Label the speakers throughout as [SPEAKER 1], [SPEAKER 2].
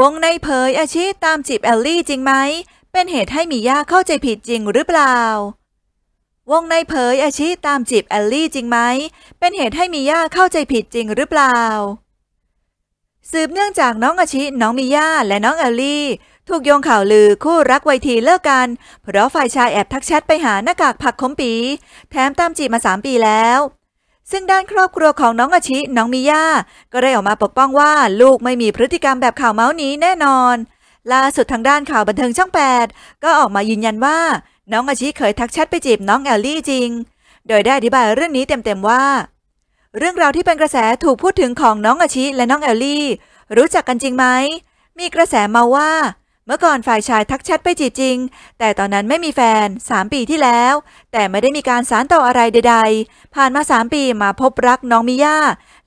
[SPEAKER 1] วงในเผยอาชีพตามจีบแอลลี่จริงไหม เป็นเหตุให้มีย่าเข้าใจผิดจริงหรือเปล่า วงในเผยอาชีพตามจีบแอลลี่จริงไหม เป็นเหตุให้มีย่าเข้าใจผิดจริงหรือเปล่า สืบเนื่องจากน้องอาชีน้องมีย่าและน้องแอลลี่ ถูกโยงข่าวลือคู่รักวัยทีเลิกกัน เพราะฝ่ายชายแอบทักแชทไปหาหน้ากากผักขมปี แถมตามจีบมาสามปีแล้วซึ่งด้านครอบครัวของน้องอาชิน้องมิยา ก็ได้ออกมาปกป้องว่า ลูกไม่มีพฤติกรรมแบบข่าวเมาส์นี้แน่นอน ล่าสุดทางด้านข่าวบันเทิงช่อง8ก็ออกมายืนยันว่า น้องอาชิเคยทักแชทไปจีบน้องแอลลี่จริง โดยได้อธิบายเรื่องนี้เต็มๆว่า เรื่องราวที่เป็นกระแสถูกพูดถึงของน้องอาชิและน้องแอลลี่ รู้จักกันจริงไหมมีกระแสมาว่าเมื่อก่อนฝ่ายชายทักแชทไปจีบจริงแต่ตอนนั้นไม่มีแฟน3ปีที่แล้ว แต่ไม่ได้มีการสารต่ออะไรใดๆ ผ่านมา3ปีมาพบรักน้องมิย่า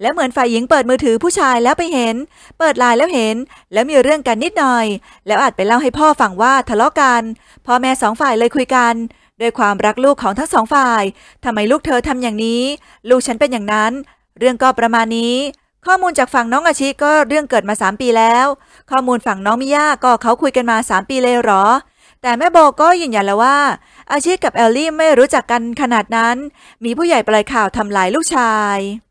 [SPEAKER 1] และเหมือนฝ่ายหญิงเปิดมือถือผู้ชายแล้วไปเห็น เปิดไลน์แล้วเห็นแล้วมีเรื่องกันนิดหน่อย แล้วอาจไปเล่าให้พ่อฟังว่าทะเลาะกันพ่อแม่สองฝ่ายเลยคุยกันด้วยความรักลูกของทั้งสองฝ่าย ทำไมลูกเธอทำอย่างนี้ ลูกฉันเป็นอย่างนั้น เรื่องก็ประมาณนี้ข้อมูลจากฝั่งน้องอาชิก็เรื่องเกิดมา 3 ปีแล้ว ข้อมูลฝั่งน้องมิยาก็เขาคุยกันมา 3 ปีเลยหรอ แต่แม่โบก็ยืนยันแล้วว่า อาชิกับแอลลี่ไม่รู้จักกันขนาดนั้น มีผู้ใหญ่ปล่อยข่าวทำลายลูกชาย